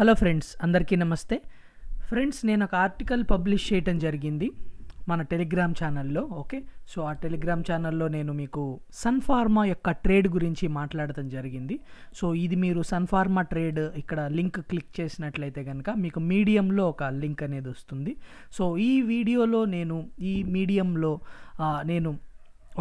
hello friends అందరికీ నమస్తే friends నేను ఒక ఆర్టికల్ పబ్లిష్ చేయటం జరిగింది మన టెలిగ్రామ్ ఛానల్లో ఓకే సో ఆ టెలిగ్రామ్ ఛానల్లో నేను మీకు సన్ఫార్మా యొక్క ట్రేడ్ గురించి మాట్లాడటం జరిగింది సో ఇది మీరు సన్ఫార్మా ట్రేడ్ ఇక్కడ లింక్ క్లిక్ చేసినట్లయితే కనుక మీకు మీడియంలో ఒక లింక్ అనేది వస్తుంది సో ఈ వీడియోలో నేను ఈ మీడియంలో నేను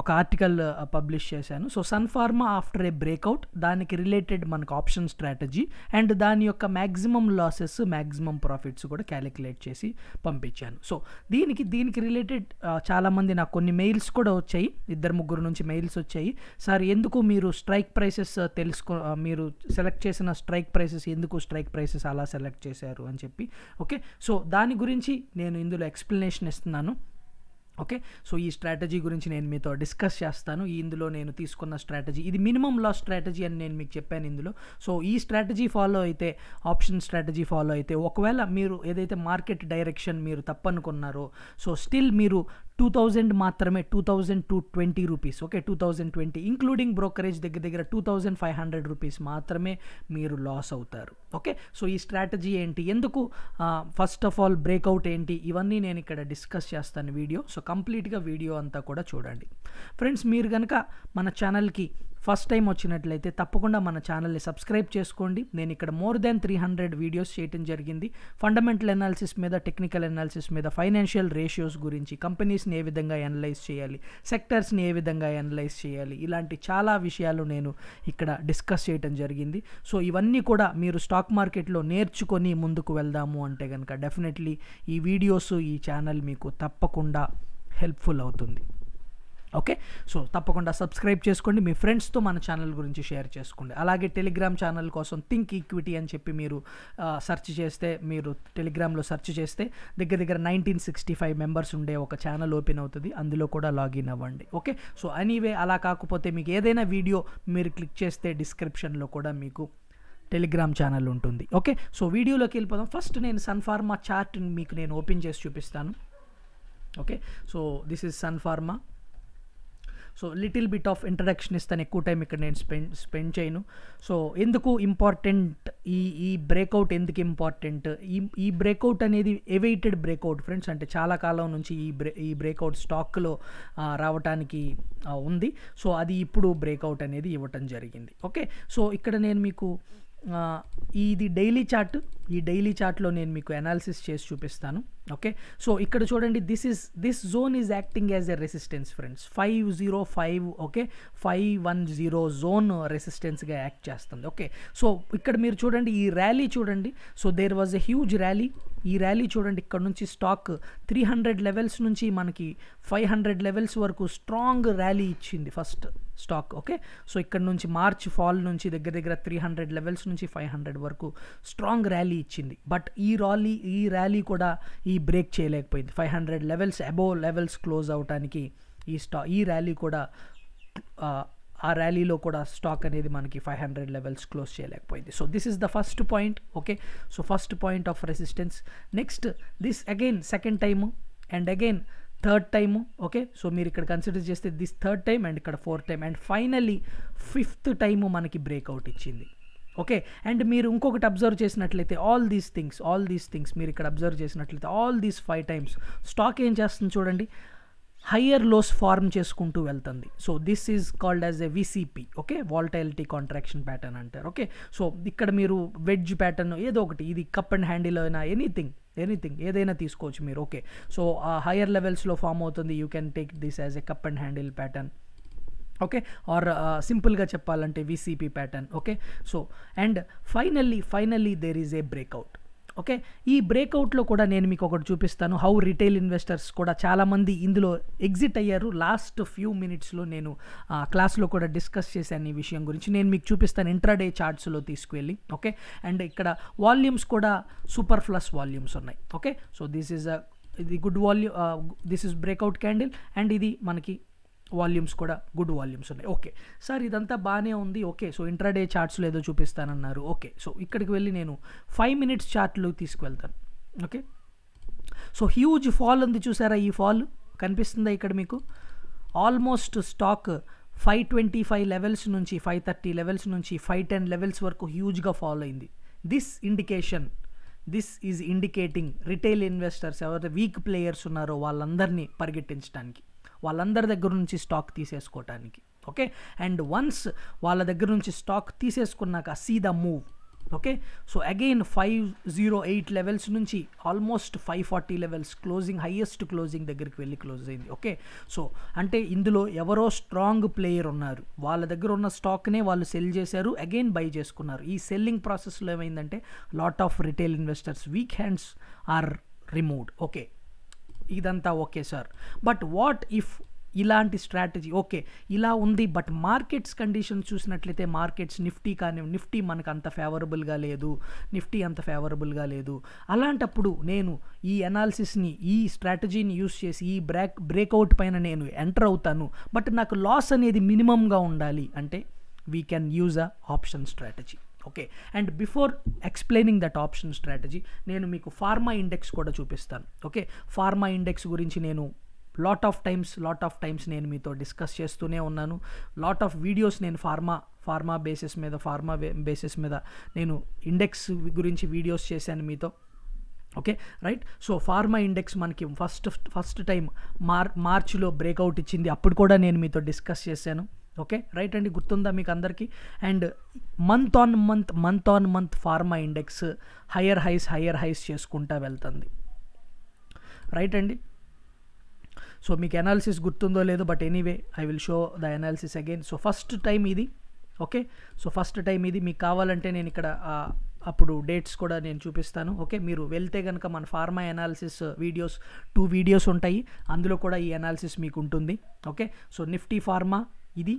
ఒక ఆర్టికల్ పబ్లిష్ uh, చేశాను so Sun Pharma after a breakout దానికి రిలేటెడ్ మనకు ఆప్షన్ స్ట్రాటజీ అండ్ దాని యొక్క మ్యాక్సిమం లాసెస్ మ్యాక్సిమం ప్రాఫిట్స్ కూడా క్యాలిక్యులేట్ చేసి పంపించాను సో దీనికి దీనికి రిలేటెడ్ uh, చాలామంది నాకు కొన్ని మెయిల్స్ కూడా వచ్చాయి ఇద్దరు ముగ్గురు నుంచి మెయిల్స్ వచ్చాయి సార్ ఎందుకు మీరు స్ట్రైక్ ప్రైసెస్ uh, తెలుసుకో మీరు సెలెక్ట్ చేసిన స్ట్రైక్ ప్రైసెస్ ఎందుకు స్ట్రైక్ ప్రైసెస్ అలా సెలెక్ట్ చేశారు అని చెప్పి ఓకే సో దాని గురించి నేను ఇందులో ఎక్స్ప్లెనేషన్ ఇస్తున్నాను ఓకే సో ఈ స్ట్రాటజీ గురించి నేను మీతో డిస్కస్ చేస్తాను ఇందులో నేను తీసుకున్న స్ట్రాటజీ ఇది మినిమం లాస్ స్ట్రాటజీ అని నేను మీకు చెప్పాను ఇందులో సో ఈ స్ట్రాటజీ ఫాలో అయితే ఆప్షన్ స్ట్రాటజీ ఫాలో అయితే ఒకవేళ మీరు ఏదైతే మార్కెట్ డైరెక్షన్ మీరు తప్పనుకున్నారో సో స్టిల్ మీరు టూ థౌజండ్ మాత్రమే two thousand two twenty rupees okay two thousand twenty including brokerage దగ్గర దగ్గర two thousand five hundred rupees మాత్రమే మీరు లాస్ అవుతారు ఓకే సో ఈ స్ట్రాటజీ ఏంటి ఎందుకు ఫస్ట్ ఆఫ్ ఆల్ బ్రేక్అవుట్ ఏంటి ఇవన్నీ నేను ఇక్కడ డిస్కస్ చేస్తాను వీడియో సో కంప్లీట్గా వీడియో అంతా కూడా చూడండి ఫ్రెండ్స్ మీరు కనుక మన ఛానల్కి ఫస్ట్ టైం వచ్చినట్లయితే తప్పకుండా మన ఛానల్ని సబ్స్క్రైబ్ చేసుకోండి నేను ఇక్కడ more than three hundred videos చేయడం జరిగింది ఫండమెంటల్ అనాలిసిస్ మీద టెక్నికల్ అనాలిసిస్ మీద ఫైనాన్షియల్ రేషియోస్ గురించి కంపెనీస్ని ఏ విధంగా ఎనలైజ్ చేయాలి సెక్టర్స్ని ఏ విధంగా ఎనలైజ్ చేయాలి ఇలాంటి చాలా విషయాలు నేను ఇక్కడ డిస్కస్ చేయడం జరిగింది సో ఇవన్నీ కూడా మీరు స్టాక్ మార్కెట్లో నేర్చుకొని ముందుకు వెళ్దాము అంటే కనుక డెఫినెట్లీ ఈ వీడియోస్ ఈ ఛానల్ మీకు తప్పకుండా హెల్ప్ఫుల్ అవుతుంది ఓకే సో తప్పకుండా సబ్స్క్రైబ్ చేసుకోండి మీ ఫ్రెండ్స్తో మన ఛానల్ గురించి షేర్ చేసుకోండి అలాగే టెలిగ్రామ్ ఛానల్ కోసం థింక్ ఈక్విటీ అని చెప్పి మీరు సెర్చ్ చేస్తే మీరు టెలిగ్రామ్లో సెర్చ్ చేస్తే దగ్గర దగ్గర నైన్టీన్ సిక్స్టీ ఫైవ్ మెంబర్స్ ఉండే ఒక ఛానల్ ఓపెన్ అవుతుంది అందులో కూడా లాగిన్ అవ్వండి ఓకే సో అనీవే అలా కాకపోతే మీకు ఏదైనా వీడియో మీరు క్లిక్ చేస్తే డిస్క్రిప్షన్లో కూడా మీకు టెలిగ్రామ్ ఛానల్ ఉంటుంది ఓకే సో వీడియోలోకి వెళ్ళిపోదాం ఫస్ట్ నేను సన్ఫార్మా చార్ట్ని మీకు నేను ఓపెన్ చేసి చూపిస్తాను okay so this is Sun Pharma so little bit of introduction ఇస్తాను ఎక్కువ టైం ఇక్కడ నేను స్పెండ్ స్పెండ్ చేయను సో ఎందుకు ఇంపార్టెంట్ ఈ ఈ బ్రేక్అవుట్ ఎందుకు ఇంపార్టెంట్ ఈ ఈ బ్రేక్అవుట్ అనేది ఎవైటెడ్ బ్రేక్అవుట్ ఫ్రెండ్స్ అంటే చాలా కాలం నుంచి ఈ బ్రే ఈ బ్రేక్అవుట్ స్టాక్లో రావడానికి ఉంది సో అది ఇప్పుడు బ్రేక్అవుట్ అనేది ఇవ్వటం జరిగింది ఓకే సో ఇక్కడ నేను మీకు ఇది డైలీ చార్ట్ ఈ డైలీ చార్ట్లో నేను మీకు అనాలిసిస్ చేసి చూపిస్తాను ఓకే సో ఇక్కడ చూడండి this is this zone is acting as a resistance friends five zero five okay five one zero zone రెసిస్టెన్స్గా యాక్ట్ చేస్తుంది ఓకే సో ఇక్కడ మీరు చూడండి ఈ ర్యాలీ చూడండి so there was a huge rally ఈ ర్యాలీ చూడండి ఇక్కడ నుంచి స్టాక్ త్రీ హండ్రెడ్ లెవెల్స్ నుంచి మనకి ఫైవ్ హండ్రెడ్ లెవెల్స్ వరకు స్ట్రాంగ్ ర్యాలీ ఇచ్చింది ఫస్ట్ స్టాక్ ఓకే సో ఇక్కడ నుంచి మార్చ్ ఫాల్ నుంచి దగ్గర దగ్గర త్రీ హండ్రెడ్ లెవెల్స్ నుంచి ఫైవ్ హండ్రెడ్ వరకు స్ట్రాంగ్ ర్యాలీ ఇచ్చింది బట్ ఈ ర్యాలీ ఈ ర్యాలీ కూడా ఈ బ్రేక్ చేయలేకపోయింది five hundred levels above levels close అవడానికి ఈ స్టా ఈ ర్యాలీ కూడా ఆ ర్యాలీలో కూడా స్టాక్ అనేది మనకి ఫైవ్ హండ్రెడ్ లెవెల్స్ క్లోజ్ చేయలేకపోయింది so this is the first point okay so first point of resistance next this again second time and again third time okay so మీరు ఇక్కడ కన్సిడర్ చేస్తే దిస్ థర్డ్ టైం అండ్ ఇక్కడ fourth time and finally fifth time మనకి breakout ఇచ్చింది okay and మీరు ఇంకొకటి observe చేసినట్లయితే all these things all these things మీరు ఇక్కడ అబ్జర్వ్ చేసినట్లయితే all these five times stock ఏం చేస్తుంది చూడండి హయ్యర్ లోస్ ఫార్మ్ చేసుకుంటూ వెళ్తుంది so this is called as a VCP okay volatility contraction pattern అంటారు ఓకే సో ఇక్కడ మీరు వెజ్ ప్యాటర్న్ ఏదో ఒకటి ఇది కప్ అండ్ హ్యాండిల్ అయినా ఎనీథింగ్ ఎనీథింగ్ ఏదైనా తీసుకోవచ్చు మీరు ఓకే సో ఆ హయ్యర్ లెవెల్స్లో ఫామ్ అవుతుంది you can take this as a cup and handle pattern okay or సింపుల్గా uh, చెప్పాలంటే VCP pattern okay so and finally finally there is a breakout okay ఈ బ్రేక్అవుట్లో కూడా నేను మీకు ఒకటి చూపిస్తాను హౌ రిటైల్ ఇన్వెస్టర్స్ కూడా చాలామంది ఇందులో ఎగ్జిట్ అయ్యారు లాస్ట్ ఫ్యూ మినిట్స్లో నేను క్లాస్లో కూడా డిస్కస్ చేశాను ఈ విషయం గురించి నేను మీకు చూపిస్తాను ఇంట్రాడే చార్ట్స్లో తీసుకువెళ్ళి ఓకే అండ్ ఇక్కడ వాల్యూమ్స్ కూడా సూపర్ ఫ్లస్ వాల్యూమ్స్ ఉన్నాయి ఓకే సో దిస్ ఈజ్ ఇది good value this is breakout candle and ఇది మనకి వాల్యూమ్స్ కూడా గుడ్ వాల్యూమ్స్ ఉన్నాయి ఓకే సార్ ఇదంతా బాగానే ఉంది ఓకే సో ఇంట్రాడే చార్ట్స్లో ఏదో చూపిస్తానన్నారు ఓకే సో ఇక్కడికి వెళ్ళి నేను ఫైవ్ మినిట్స్ చార్ట్లు తీసుకువెళ్తాను ఓకే సో హ్యూజ్ ఫాల్ ఉంది చూసారా ఈ ఫాల్ కనిపిస్తుందా ఇక్కడ మీకు almost stock five twenty five levels నుంచి ఫైవ్ థర్టీ లెవెల్స్ నుంచి ఫైవ్ టెన్ లెవెల్స్ వరకు హ్యూజ్గా ఫాలో అయింది this indication this is indicating retail investors ఎవరైతే వీక్ ప్లేయర్స్ ఉన్నారో వాళ్ళందరినీ పరిగెట్టించడానికి వాళ్ళందరి దగ్గర నుంచి స్టాక్ తీసేసుకోవటానికి ఓకే అండ్ వన్స్ వాళ్ళ దగ్గర నుంచి స్టాక్ తీసేసుకున్నాక see the move okay so again five zero eight levels నుంచి almost five forty levels closing highest closing దగ్గరికి వెళ్ళి క్లోజ్ అయింది ఓకే సో అంటే ఇందులో ఎవరో స్ట్రాంగ్ ప్లేయర్ ఉన్నారు వాళ్ళ దగ్గర ఉన్న స్టాక్నే వాళ్ళు సెల్ చేశారు అగైన్ బై చేసుకున్నారు ఈ సెల్లింగ్ ప్రాసెస్లో ఏమైందంటే lot of retail investors weak hands are removed okay ఇదంతా okay sir but what if ఇలాంటి స్ట్రాటజీ ఓకే ఇలా ఉంది బట్ మార్కెట్స్ కండిషన్ చూసినట్లయితే మార్కెట్స్ నిఫ్టీ కానీ నిఫ్టీ మనకు అంత ఫేవరబుల్గా లేదు నిఫ్టీ అంత ఫేవరబుల్గా లేదు అలాంటప్పుడు నేను ఈ అనాలిసిస్ని ఈ స్ట్రాటజీని యూస్ చేసి ఈ బ్రేక్ బ్రేక్అవుట్ పైన నేను ఎంటర్ అవుతాను బట్ నాకు లాస్ అనేది మినిమంగా ఉండాలి అంటే we can use a option strategy okay and before explaining that option strategy నేను మీకు ఫార్మా ఇండెక్స్ కూడా చూపిస్తాను ఓకే ఫార్మా ఇండెక్స్ గురించి నేను lot of times lot of times నేను మీతో డిస్కస్ చేస్తూనే ఉన్నాను లాట్ ఆఫ్ వీడియోస్ నేను ఫార్మా ఫార్మా బేసిస్ మీద ఫార్మా బేసిస్ మీద నేను ఇండెక్స్ గురించి వీడియోస్ చేశాను మీతో okay right so pharma index మనకి ఫస్ట్ ఫస్ట్ టైం మార్ మార్చిలో బ్రేక్అవుట్ ఇచ్చింది అప్పుడు కూడా నేను మీతో డిస్కస్ చేశాను ఓకే రైట్ అండి గుర్తుందా మీకు అందరికీ and month on month month on month pharma index higher highs higher highs చేసుకుంటా వెళ్తుంది రైట్ అండి సో మీకు ఎనాలిసిస్ గుర్తుందో లేదో but anyway I will show the analysis again so first time ఇది ఓకే సో ఫస్ట్ టైం ఇది మీకు కావాలంటే నేను ఇక్కడ అప్పుడు డేట్స్ కూడా నేను చూపిస్తాను ఓకే మీరు వెళ్తే కనుక మన pharma analysis videos two videos ఉంటాయి అందులో కూడా ఈ అనాలిసిస్ మీకు ఉంటుంది ఓకే సో నిఫ్టీ ఫార్మా ఇది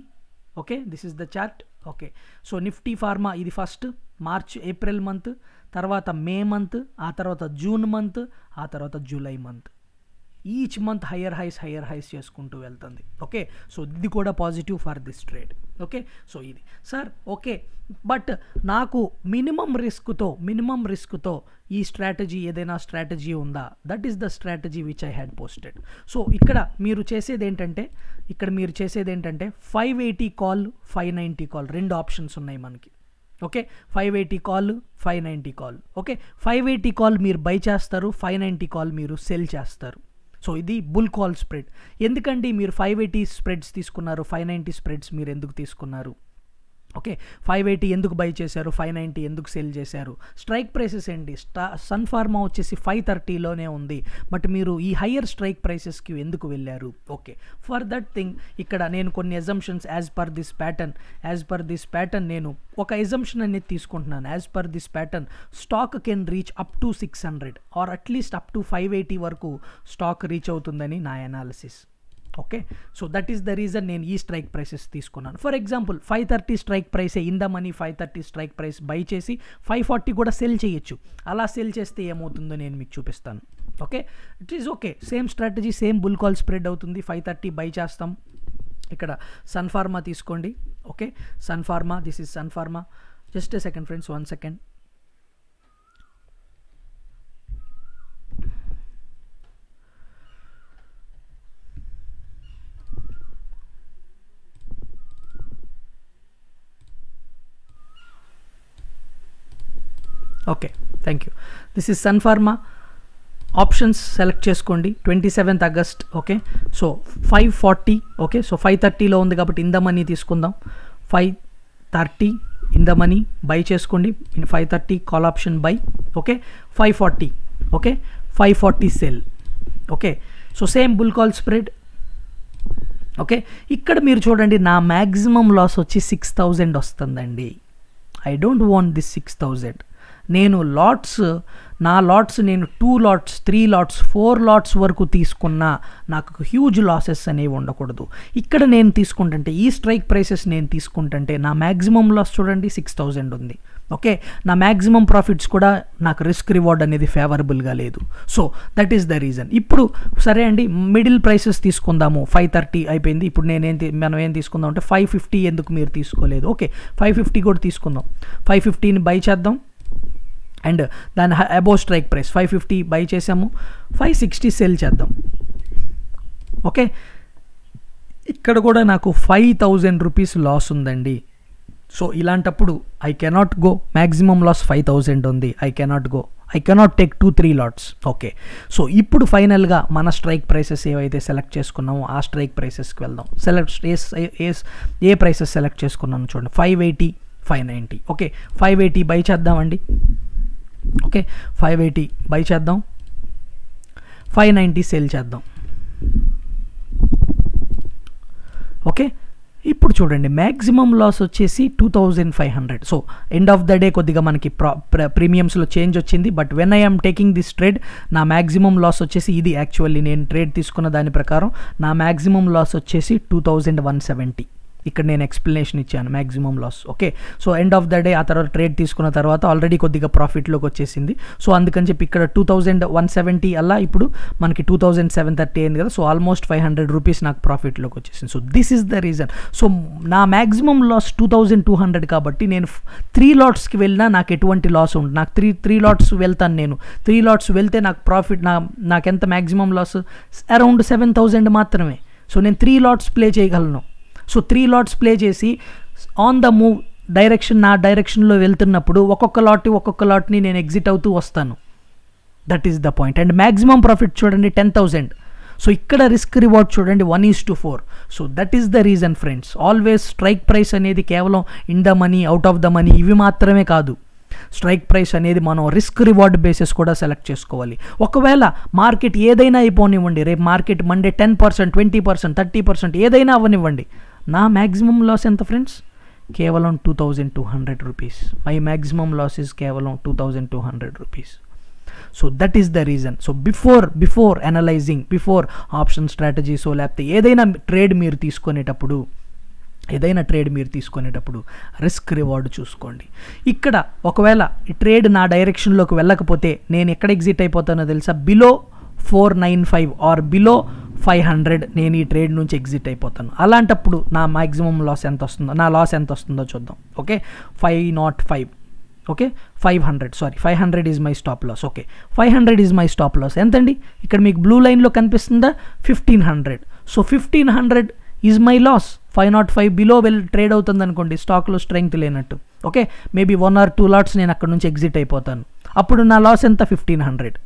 okay this is the chart okay so Nifty pharma ఇది ఫస్ట్ మార్చ్ ఏప్రిల్ మంత్ తర్వాత మే మంత్ ఆ తర్వాత జూన్ మంత్ ఆ తర్వాత July month each month higher highs higher highs చేసుకుంటూ వెళ్తుంది ఓకే సో ఇది కూడా positive for this trade okay so ఇది సార్ ఓకే బట్ నాకు మినిమం రిస్క్తో మినిమం రిస్క్తో ఈ స్ట్రాటజీ ఏదైనా స్ట్రాటజీ ఉందా that is the strategy which I had posted so ఇక్కడ మీరు చేసేది ఏంటంటే ఇక్కడ మీరు చేసేది ఏంటంటే five eighty call five ninety call రెండు ఆప్షన్స్ ఉన్నాయి మనకి okay five eighty call five ninety call okay five eighty call మీరు బై చేస్తారు ఫైవ్ నైంటీ కాల్ మీరు సెల్ చేస్తారు సో ఇది బుల్ కాల్ స్ప్రెడ్ ఎందుకండి మీరు ఫైవ్ ఎయిటీ స్ప్రెడ్స్ తీసుకున్నారు ఫైవ్ నైంటీ స్ప్రెడ్స్ మీరు ఎందుకు తీసుకున్నారు ఓకే ఫైవ్ ఎయిటీ ఎందుకు బై చేశారు ఫైవ్ నైంటీ ఎందుకు సేల్ చేశారు స్ట్రైక్ ప్రైసెస్ ఏంటి స్టా సన్ ఫార్మా వచ్చేసి ఫైవ్ థర్టీలోనే ఉంది బట్ మీరు ఈ హయ్యర్ స్ట్రైక్ ప్రైసెస్కి ఎందుకు వెళ్ళారు ఓకే ఫర్ దట్ థింగ్ ఇక్కడ నేను కొన్ని assumptions as per this pattern as per this pattern నేను ఒక ఎజంప్షన్ అనేది తీసుకుంటున్నాను as per this pattern stock can reach up to six hundred or at least up to five eighty వరకు stock reach అవుతుందని నా analysis okay so that is the reason నేను ఈ strike prices తీసుకున్నాను for example five thirty strike ప్రైసే in the money five thirty strike price buy చేసి five forty కూడా cell చేయొచ్చు అలా సెల్ చేస్తే ఏమవుతుందో నేను మీకు చూపిస్తాను okay it is okay same strategy same bull call spread అవుతుంది ఫైవ్ థర్టీ బై చేస్తాం ఇక్కడ సన్ఫార్మా తీసుకోండి okay Sun Pharma this is Sun Pharma just a second friends one second okay thank you this is Sun Pharma options select చేసుకోండి twenty seventh August okay so five forty okay so five థర్టీలో ఉంది కాబట్టి in the money తీసుకుందాం five thirty in the money buy చేసుకోండి five thirty call option buy okay five forty okay five forty sell okay so same bull call spread okay ఇక్కడ మీరు చూడండి నా maximum loss వచ్చి సిక్స్ థౌజండ్ వస్తుందండి I don't want this six thousand నేను lots నా lots నేను two lots three lots four lots వరకు తీసుకున్నా నాకు హ్యూజ్ లాసెస్ అనేవి ఉండకూడదు ఇక్కడ నేను తీసుకుంటుంటే ఈ స్ట్రైక్ ప్రైసెస్ నేను తీసుకుంటుంటే నా మ్యాక్సిమం లాస్ చూడండి సిక్స్ థౌజండ్ ఉంది ఓకే నా మ్యాక్సిమం ప్రాఫిట్స్ కూడా నాకు రిస్క్ రివార్డ్ అనేది ఫేవరబుల్గా లేదు so that is the reason ఇప్పుడు సరే అండి మిడిల్ ప్రైసెస్ తీసుకుందాము ఫైవ్ థర్టీ అయిపోయింది ఇప్పుడు నేనేం మనం ఏం తీసుకుందాం అంటే ఫైవ్ ఫిఫ్టీ ఎందుకు మీరు తీసుకోలేదు ఓకే ఫైవ్ ఫిఫ్టీ కూడా తీసుకుందాం ఫైవ్ ఫిఫ్టీని బై చేద్దాం అండ్ దాని above strike price five fifty buy చేసాము ఫైవ్ సిక్స్టీ సెల్ చేద్దాం ఓకే ఇక్కడ కూడా నాకు ఫైవ్ థౌజండ్ రూపీస్ లాస్ ఉందండి సో ఇలాంటప్పుడు I cannot go maximum loss five thousand ఉంది I cannot go I cannot take two three lots okay so ఇప్పుడు ఫైనల్గా మన స్ట్రైక్ ప్రైసెస్ ఏవైతే సెలెక్ట్ చేసుకున్నామో ఆ స్ట్రైక్ ప్రైసెస్కి వెళ్దాం సెలెక్ట్ ఏ ఏ ఏ ప్రైసెస్ సెలెక్ట్ చేసుకున్నాను చూడండి five eighty five ninety okay five eighty buy చేద్దామండి ఓకే ఫైవ్ ఎయిటీ బై చేద్దాం ఫైవ్ నైంటీ సేల్ చేద్దాం ఓకే ఇప్పుడు చూడండి మ్యాక్సిమం లాస్ వచ్చేసి two thousand five hundred so end of the day కొద్దిగా మనకి ప్రీమియమ్స్లో చేంజ్ వచ్చింది but when I'm taking this trade నా మ్యాక్సిమం లాస్ వచ్చేసి ఇది యాక్చువల్లీ నేను ట్రేడ్ తీసుకున్న దాని ప్రకారం నా మ్యాక్సిమం లాస్ వచ్చేసి టూ థౌజండ్ వన్ సెవెంటీ ఇక్కడ నేను ఎక్స్ప్లెనేషన్ ఇచ్చాను maximum loss okay so end of the day ఆ తర్వాత ట్రేడ్ తీసుకున్న తర్వాత ఆల్రెడీ కొద్దిగా ప్రాఫిట్లోకి వచ్చేసింది సో అందుకని చెప్పి ఇక్కడ టూ థౌజండ్ వన్ సెవెంటీ అలా ఇప్పుడు మనకి టూ థౌజండ్ సెవెన్ థర్టీ అయింది కదా so almost five hundred rupees నాకు ప్రాఫిట్లోకి వచ్చేసింది so this is the reason so నా maximum loss two thousand two hundred కాబట్టి నేను త్రీ లాట్స్కి వెళ్ళినా నాకు ఎటువంటి లాస్ ఉండదు నాకు త్రీ త్రీ లాట్స్ వెళ్తాను నేను త్రీ లాట్స్ వెళ్తే నాకు ప్రాఫిట్ నా నాకెంత maximum loss around seven thousand మాత్రమే సో నేను త్రీ లాట్స్ ప్లే చేయగలను సో త్రీ లాట్స్ ప్లే చేసి ఆన్ ద మూవ్ డైరెక్షన్ నా డైరెక్షన్లో వెళ్తున్నప్పుడు ఒక్కొక్క లాట్ ఒక్కొక్క లాట్ని నేను ఎగ్జిట్ అవుతూ వస్తాను that is the point and maximum profit చూడండి టెన్ థౌజండ్ సో ఇక్కడ రిస్క్ రివార్డ్ చూడండి one is to four so that is the reason friends always strike price అనేది కేవలం in the money out of the money ఇవి మాత్రమే కాదు strike price అనేది మనం రిస్క్ రివార్డ్ బేసిస్ కూడా సెలెక్ట్ చేసుకోవాలి ఒకవేళ మార్కెట్ ఏదైనా అయిపోనివ్వండి రేపు market Monday ten percent twenty percent thirty percent ఏదైనా అవ్వనివ్వండి నా మ్యాక్సిమం లాస్ ఎంత ఫ్రెండ్స్ కేవలం two thousand two hundred rupees my maximum loss is కేవలం two thousand two hundred rupees so that is the reason so before before analysing before option strategy so లేకపోతే ఏదైనా trade మీరు తీసుకునేటప్పుడు ఏదైనా ట్రేడ్ మీరు తీసుకునేటప్పుడు రిస్క్ రివార్డ్ చూసుకోండి ఇక్కడ ఒకవేళ ఈ ట్రేడ్ నా డైరెక్షన్లోకి వెళ్ళకపోతే నేను ఎక్కడ ఎగ్జిట్ అయిపోతానో తెలుసా below four nine five or below five hundred నేను ఈ ట్రేడ్ నుంచి ఎగ్జిట్ అయిపోతాను అలాంటప్పుడు నా మ్యాక్సిమం లాస్ ఎంత వస్తుందో నా లాస్ ఎంత వస్తుందో చూద్దాం okay five not five okay five hundred sorry five hundred is my stop loss okay five hundred is my stop loss ఎంతండి ఇక్కడ మీకు బ్లూ లైన్లో కనిపిస్తుందా fifteen hundred so fifteen hundred is my loss five not five below well trade అవుతుంది అనుకోండి స్టాక్లో strength లేనట్టు okay maybe one or two lots నేను అక్కడ నుంచి ఎగ్జిట్ అయిపోతాను అప్పుడు నా లాస్ ఎంత ఫిఫ్టీన్ హండ్రెడ్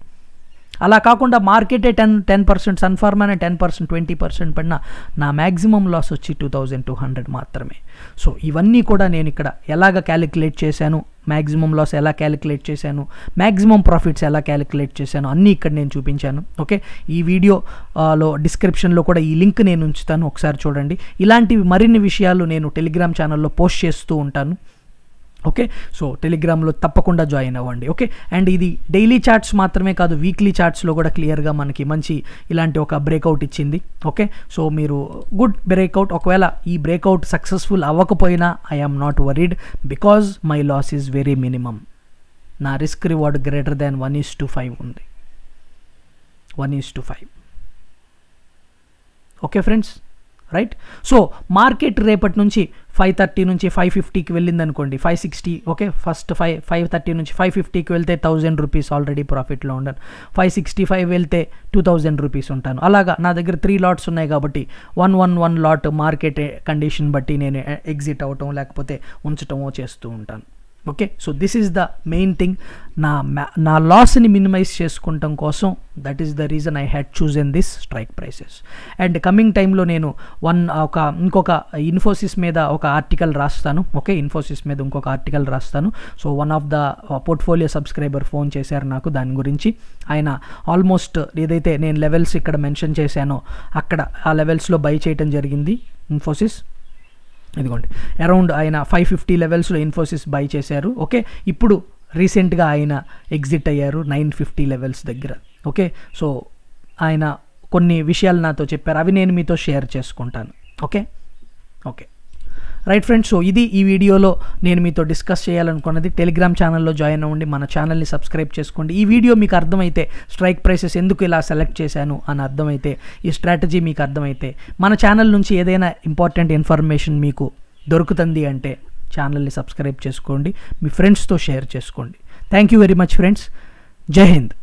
అలా కాకుండా మార్కెటే టెన్ టెన్ పర్సెంట్ సన్ఫార్మానే టెన్ పర్సెంట్ ట్వంటీ పర్సెంట్ పడినా నా మ్యాక్సిమం లాస్ వచ్చి టూ థౌజండ్ టూ హండ్రెడ్ మాత్రమే సో ఇవన్నీ కూడా నేను ఇక్కడ ఎలాగ క్యాలిక్యులేట్ చేశాను మ్యాక్సిమం లాస్ ఎలా క్యాలిక్యులేట్ చేశాను మ్యాక్సిమం ప్రాఫిట్స్ ఎలా క్యాలిక్యులేట్ చేశాను అన్నీ ఇక్కడ నేను చూపించాను ఓకే ఈ వీడియోలో డిస్క్రిప్షన్లో కూడా ఈ లింక్ నేను ఉంచుతాను ఒకసారి చూడండి ఇలాంటివి మరిన్ని విషయాలు నేను టెలిగ్రామ్ ఛానల్లో పోస్ట్ చేస్తూ ఉంటాను ఓకే సో టెలిగ్రామ్లో తప్పకుండా జాయిన్ అవ్వండి ఓకే అండ్ ఇది డైలీ చార్ట్స్ మాత్రమే కాదు వీక్లీ చార్ట్స్లో కూడా క్లియర్గా మనకి మంచి ఇలాంటి ఒక బ్రేక్అవుట్ ఇచ్చింది ఓకే సో మీరు గుడ్ బ్రేక్అవుట్ ఒకవేళ ఈ బ్రేక్అవుట్ సక్సెస్ఫుల్ అవ్వకపోయినా I am not worried because my loss is very minimum నా risk reward greater than one is to five ఉంది one is to five okay friends right so market రేపటి నుంచి five thirty నుంచి five ఫిఫ్టీకి వెళ్ళింది అనుకోండి five sixty okay first five five thirty నుంచి five ఫిఫ్టీకి వెళ్తే థౌజండ్ రూపీస్ ఆల్రెడీ ప్రాఫిట్లో ఉండను ఫైవ్ సిక్స్టీ ఫైవ్ వెళ్తే టూ థౌజండ్ రూపీస్ ఉంటాను అలాగా నా దగ్గర త్రీ లాట్స్ ఉన్నాయి కాబట్టి one one one lot market condition బట్టి నేను ఎగ్జిట్ అవ్వటం లేకపోతే ఉంచటమో చేస్తూ ఉంటాను okay so this is the main thing నా నా లాస్ని మినిమైజ్ చేసుకుంటాం కోసం that is the reason I had choose in this strike prices and coming టైంలో నేను వన్ ఒక ఇంకొక ఇన్ఫోసిస్ మీద ఒక ఆర్టికల్ రాస్తాను ఓకే ఇన్ఫోసిస్ మీద ఇంకొక ఆర్టికల్ రాస్తాను so one of the portfolio subscriber phone చేశారు నాకు దాని గురించి ఆయన ఆల్మోస్ట్ ఏదైతే నేను లెవెల్స్ ఇక్కడ మెన్షన్ చేశానో అక్కడ ఆ లెవెల్స్లో బై చేయటం జరిగింది ఇన్ఫోసిస్ ఇదిగోండి అరౌండ్ ఆయన ఫైవ్ ఫిఫ్టీ లెవెల్స్లో ఇన్ఫోసిస్ బై చేశారు ఓకే ఇప్పుడు రీసెంట్గా ఆయన ఎగ్జిట్ అయ్యారు నైన్ ఫిఫ్టీ లెవెల్స్ దగ్గర ఓకే సో ఆయన కొన్ని విషయాలు నాతో చెప్పారు అవి నేను మీతో షేర్ చేసుకుంటాను okay okay right friends so ఇది ఈ వీడియోలో నేను మీతో డిస్కస్ చేయాలనుకున్నది టెలిగ్రామ్ ఛానల్లో జాయిన్ అవ్వండి మన ఛానల్ని సబ్స్క్రైబ్ చేసుకోండి ఈ వీడియో మీకు అర్థమైతే స్ట్రైక్ ప్రైసెస్ ఎందుకు ఇలా సెలెక్ట్ చేశాను అని అర్థమైతే ఈ స్ట్రాటజీ మీకు అర్థమైతే మన ఛానల్ నుంచి ఏదైనా ఇంపార్టెంట్ ఇన్ఫర్మేషన్ మీకు దొరుకుతుంది అంటే ఛానల్ని సబ్స్క్రైబ్ చేసుకోండి మీ ఫ్రెండ్స్తో షేర్ చేసుకోండి thank you very much friends జై హింద్